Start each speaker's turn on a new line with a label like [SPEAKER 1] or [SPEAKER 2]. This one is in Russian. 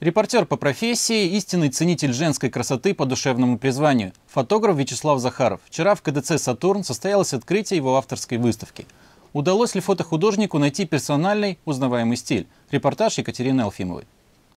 [SPEAKER 1] Репортер по профессии, истинный ценитель женской красоты по душевному призванию, фотограф Вячеслав Захаров. Вчера в КДЦ «Сатурн» состоялось открытие его авторской выставки. Удалось ли фотохудожнику найти персональный, узнаваемый стиль? Репортаж Екатерины Алфимовой.